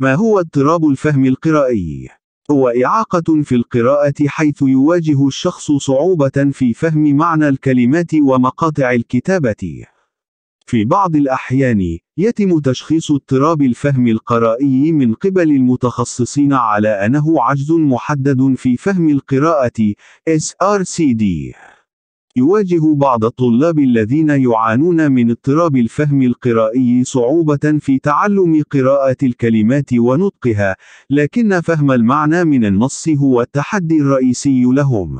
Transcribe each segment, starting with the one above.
ما هو اضطراب الفهم القرائي؟ هو إعاقة في القراءة حيث يواجه الشخص صعوبة في فهم معنى الكلمات ومقاطع الكتابة. في بعض الأحيان، يتم تشخيص اضطراب الفهم القرائي من قبل المتخصصين على أنه عجز محدد في فهم القراءة SRCD. يواجه بعض الطلاب الذين يعانون من اضطراب الفهم القرائي صعوبة في تعلم قراءة الكلمات ونطقها، لكن فهم المعنى من النص هو التحدي الرئيسي لهم.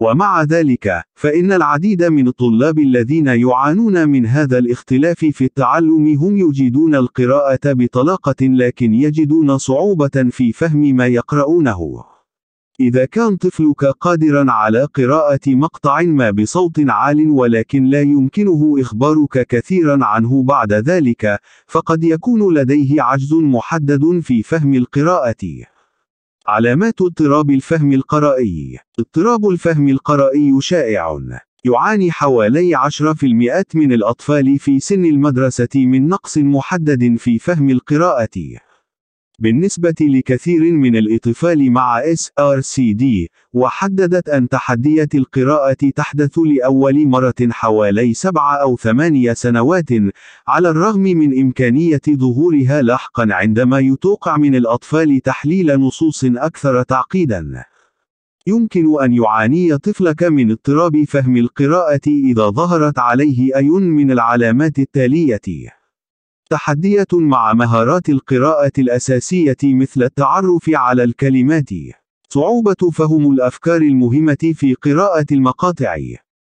ومع ذلك، فإن العديد من الطلاب الذين يعانون من هذا الاختلاف في التعلم هم يجيدون القراءة بطلاقة لكن يجدون صعوبة في فهم ما يقرؤونه. إذا كان طفلك قادرا على قراءة مقطع ما بصوت عال ولكن لا يمكنه إخبارك كثيرا عنه بعد ذلك، فقد يكون لديه عجز محدد في فهم القراءة. علامات اضطراب الفهم القرائي اضطراب الفهم القرائي شائع يعاني حوالي 10% من الأطفال في سن المدرسة من نقص محدد في فهم القراءة بالنسبة لكثير من الاطفال مع SRCD، وحددت أن تحدية القراءة تحدث لأول مرة حوالي سبع أو ثمانية سنوات، على الرغم من إمكانية ظهورها لاحقًا عندما يتوقع من الأطفال تحليل نصوص أكثر تعقيدًا. يمكن أن يعاني طفلك من اضطراب فهم القراءة إذا ظهرت عليه أي من العلامات التالية: تحدية مع مهارات القراءة الأساسية مثل التعرف على الكلمات. صعوبة فهم الأفكار المهمة في قراءة المقاطع.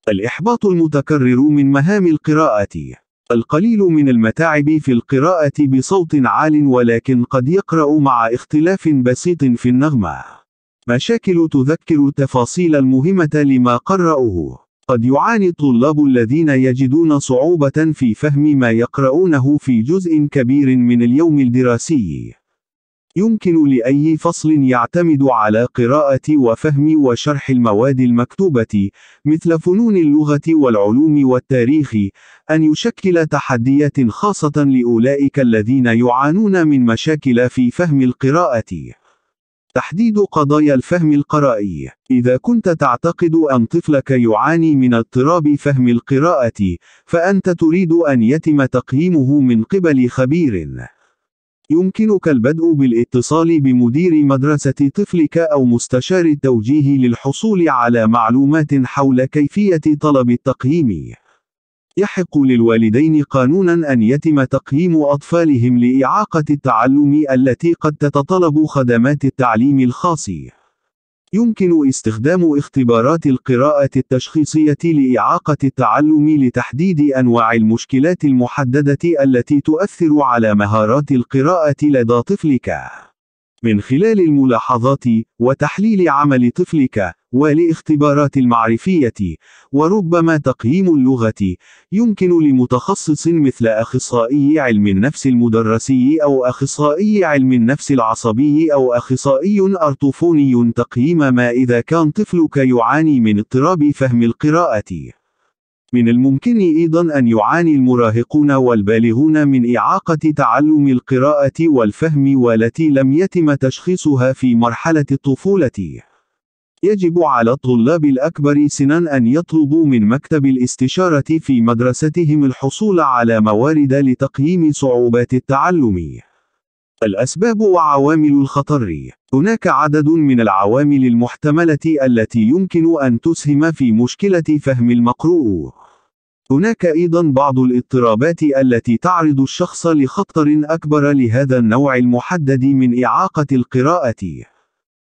الإحباط المتكرر من مهام القراءة. القليل من المتاعب في القراءة بصوت عال ولكن قد يقرأ مع اختلاف بسيط في النغمة. مشاكل تذكر التفاصيل المهمة لما قرأوه. قد يعاني الطلاب الذين يجدون صعوبة في فهم ما يقرؤونه في جزء كبير من اليوم الدراسي. يمكن لأي فصل يعتمد على قراءة وفهم وشرح المواد المكتوبة، مثل فنون اللغة والعلوم والتاريخ، أن يشكل تحديات خاصة لأولئك الذين يعانون من مشاكل في فهم القراءة. تحديد قضايا الفهم القرائي إذا كنت تعتقد أن طفلك يعاني من اضطراب فهم القراءة فأنت تريد أن يتم تقييمه من قبل خبير يمكنك البدء بالاتصال بمدير مدرسة طفلك أو مستشار التوجيه للحصول على معلومات حول كيفية طلب التقييم يحق للوالدين قانونا أن يتم تقييم أطفالهم لإعاقة التعلم التي قد تتطلب خدمات التعليم الخاص. يمكن استخدام اختبارات القراءة التشخيصية لإعاقة التعلم لتحديد أنواع المشكلات المحددة التي تؤثر على مهارات القراءة لدى طفلك. من خلال الملاحظات وتحليل عمل طفلك، والاختبارات المعرفية وربما تقييم اللغة يمكن لمتخصص مثل أخصائي علم النفس المدرسي أو أخصائي علم النفس العصبي أو أخصائي أرطوفوني تقييم ما إذا كان طفلك يعاني من اضطراب فهم القراءة من الممكن أيضا أن يعاني المراهقون والبالغون من إعاقة تعلم القراءة والفهم والتي لم يتم تشخيصها في مرحلة الطفولة يجب على الطلاب الأكبر سنا أن يطلبوا من مكتب الاستشارة في مدرستهم الحصول على موارد لتقييم صعوبات التعلم. الأسباب وعوامل الخطر هناك عدد من العوامل المحتملة التي يمكن أن تسهم في مشكلة فهم المقروء. هناك أيضا بعض الاضطرابات التي تعرض الشخص لخطر أكبر لهذا النوع المحدد من إعاقة القراءة.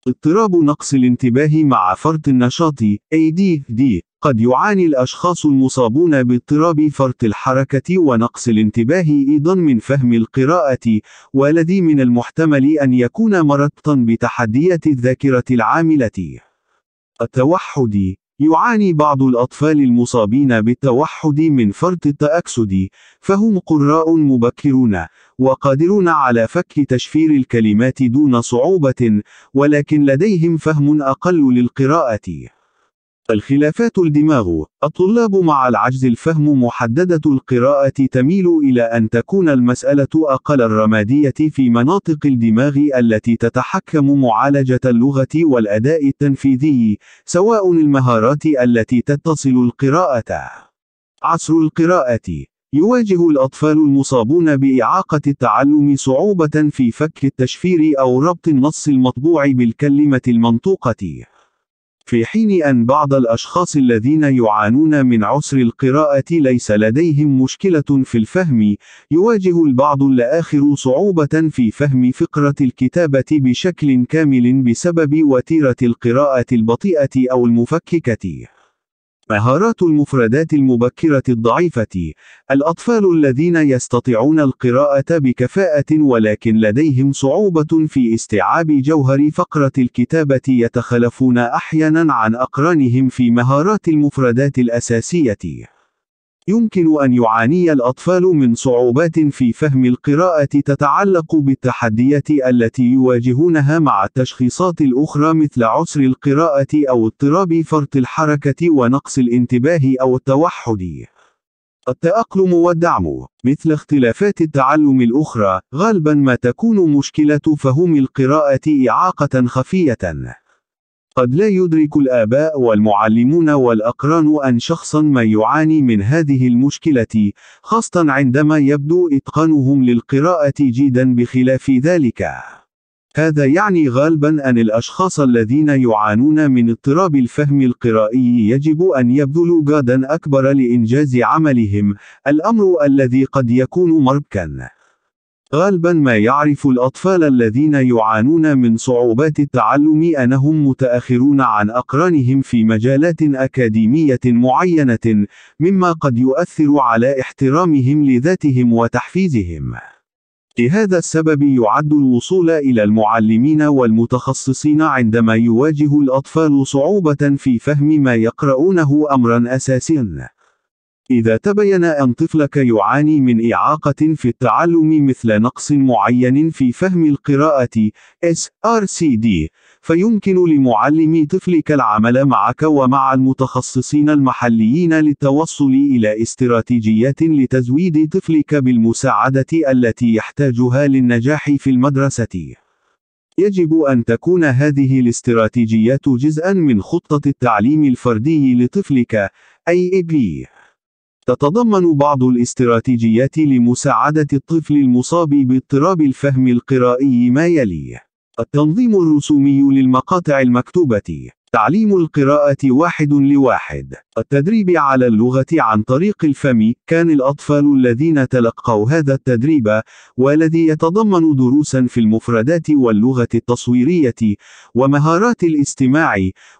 اضطراب نقص الانتباه مع فرط النشاط ADHD قد يعاني الأشخاص المصابون باضطراب فرط الحركة ونقص الانتباه أيضا من فهم القراءة والذي من المحتمل أن يكون مرتبطا بتحديات الذاكرة العاملة التوحد يعاني بعض الأطفال المصابين بالتوحد من فرط التأكسد، فهم قراء مبكرون، وقادرون على فك تشفير الكلمات دون صعوبة، ولكن لديهم فهم أقل للقراءة. الخلافات الدماغ الطلاب مع العجز الفهم محددة القراءة تميل إلى أن تكون المسألة أقل الرمادية في مناطق الدماغ التي تتحكم معالجة اللغة والأداء التنفيذي سواء المهارات التي تتصل القراءة عصر القراءة يواجه الأطفال المصابون بإعاقة التعلم صعوبة في فك التشفير أو ربط النص المطبوع بالكلمة المنطوقة في حين أن بعض الأشخاص الذين يعانون من عسر القراءة ليس لديهم مشكلة في الفهم، يواجه البعض الآخر صعوبة في فهم فقرة الكتابة بشكل كامل بسبب وتيرة القراءة البطيئة أو المفككة. مهارات المفردات المبكرة الضعيفة الأطفال الذين يستطيعون القراءة بكفاءة ولكن لديهم صعوبة في استيعاب جوهر فقرة الكتابة يتخلفون أحيانا عن أقرانهم في مهارات المفردات الأساسية يمكن أن يعاني الأطفال من صعوبات في فهم القراءة تتعلق بالتحديات التي يواجهونها مع التشخيصات الأخرى مثل عسر القراءة أو اضطراب فرط الحركة ونقص الانتباه أو التوحد. التأقلم والدعم مثل اختلافات التعلم الأخرى غالبا ما تكون مشكلة فهم القراءة إعاقة خفية قد لا يدرك الآباء والمعلمون والأقران أن شخصا ما يعاني من هذه المشكلة، خاصة عندما يبدو إتقانهم للقراءة جيدا بخلاف ذلك. هذا يعني غالبا أن الأشخاص الذين يعانون من اضطراب الفهم القرائي يجب أن يبذلوا جهدا أكبر لإنجاز عملهم، الأمر الذي قد يكون مربكا. غالبا ما يعرف الأطفال الذين يعانون من صعوبات التعلم أنهم متأخرون عن أقرانهم في مجالات أكاديمية معينة، مما قد يؤثر على احترامهم لذاتهم وتحفيزهم. لهذا السبب يعد الوصول إلى المعلمين والمتخصصين عندما يواجه الأطفال صعوبة في فهم ما يقرؤونه أمرا أساسيا. إذا تبين أن طفلك يعاني من إعاقة في التعلم مثل نقص معين في فهم القراءة SRCD، فيمكن لمعلمي طفلك العمل معك ومع المتخصصين المحليين للتوصل إلى استراتيجيات لتزويد طفلك بالمساعدة التي يحتاجها للنجاح في المدرسة. يجب أن تكون هذه الاستراتيجيات جزءًا من خطة التعليم الفردي لطفلك أي تتضمن بعض الاستراتيجيات لمساعدة الطفل المصاب باضطراب الفهم القرائي ما يلي: التنظيم الرسومي للمقاطع المكتوبة، تعليم القراءة واحد لواحد، التدريب على اللغة عن طريق الفم، كان الأطفال الذين تلقوا هذا التدريب، والذي يتضمن دروسا في المفردات واللغة التصويرية، ومهارات الاستماع،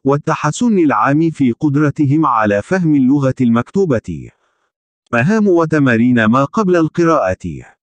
والتحسن العام في قدرتهم على فهم اللغة المكتوبة. مهام وتمارين ما قبل القراءة